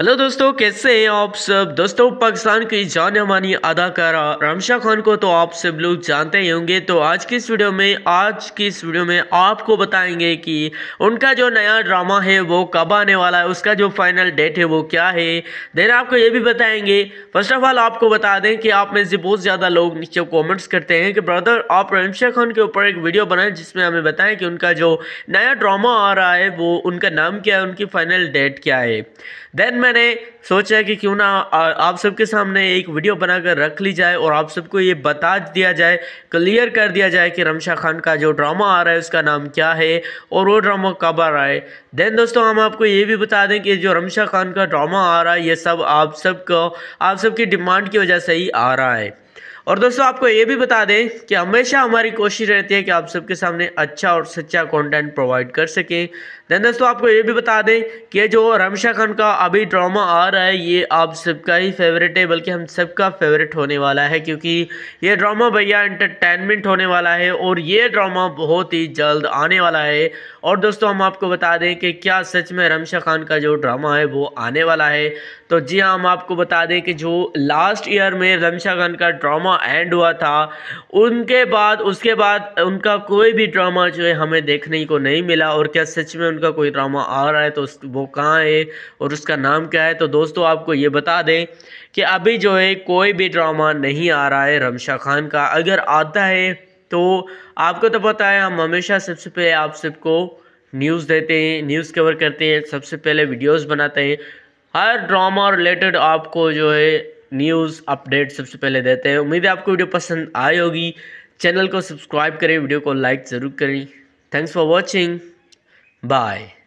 hello दोस्तों कैसे हैं आप सब दोस्तों पाकिस्तान की जाने मानी अदाकारा रमशा खान को तो आप सब लोग जानते ही होंगे तो आज की इस वीडियो में आज की इस वीडियो में आपको बताएंगे कि उनका जो नया ड्रामा है वो कब आने वाला है उसका जो फाइनल डेट है वो क्या है देन आपको ये भी बताएंगे फर्स्ट ऑफ ऑल आपको बता दें कि आप में से बहुत ज़्यादा लोग नीचे कॉमेंट्स करते हैं कि ब्रदर आप रमशा खान के ऊपर एक वीडियो बनाएं जिसमें हमें बताएं कि उनका जो नया ड्रामा आ रहा है वो उनका नाम क्या है उनकी फाइनल डेट क्या है देन मैंने सोचा कि क्यों ना आप सबके सामने एक वीडियो बनाकर रख ली जाए और आप सबको ये बता दिया जाए क्लियर कर दिया जाए कि रमशा खान का जो ड्रामा आ रहा है उसका नाम क्या है और वो ड्रामा कब आ रहा है देन दोस्तों हम आपको ये भी बता दें कि जो रमशा खान का ड्रामा आ रहा है ये सब आप सबको आप सबकी डिमांड की वजह से ही आ रहा है और दोस्तों आपको ये भी बता दें कि हमेशा हमारी कोशिश रहती है कि आप सबके सामने अच्छा और सच्चा कंटेंट प्रोवाइड कर सकें देन दोस्तों आपको ये भी बता दें कि जो रमशा खान का अभी ड्रामा आ रहा है ये आप सबका ही फेवरेट है बल्कि हम सबका फेवरेट होने वाला है क्योंकि ये ड्रामा भैया एंटरटेनमेंट होने वाला है और ये ड्रामा बहुत ही जल्द आने वाला है और दोस्तों हम आपको बता दें कि क्या सच में रमशा खान का जो ड्रामा है वो आने वाला है तो जी हाँ हम आपको बता दें कि जो लास्ट ईयर में रमशा खान का ड्रामा ड्रामा एंड हुआ था उनके बाद उसके बाद उनका कोई भी ड्रामा जो है हमें देखने को नहीं मिला और क्या सच में उनका कोई ड्रामा आ रहा है तो वो कहाँ है और उसका नाम क्या है तो दोस्तों आपको ये बता दें कि अभी जो है कोई भी ड्रामा नहीं आ रहा है रमशा खान का अगर आता है तो आपको तो पता है हम हमेशा सबसे पहले आप सबको न्यूज़ देते हैं न्यूज़ कवर करते हैं सबसे पहले वीडियोस बनाते हैं हर ड्रामा रिलेटेड आपको जो है न्यूज़ अपडेट सबसे पहले देते हैं उम्मीद है आपको वीडियो पसंद आई होगी चैनल को सब्सक्राइब करें वीडियो को लाइक ज़रूर करें थैंक्स फॉर वॉचिंग बाय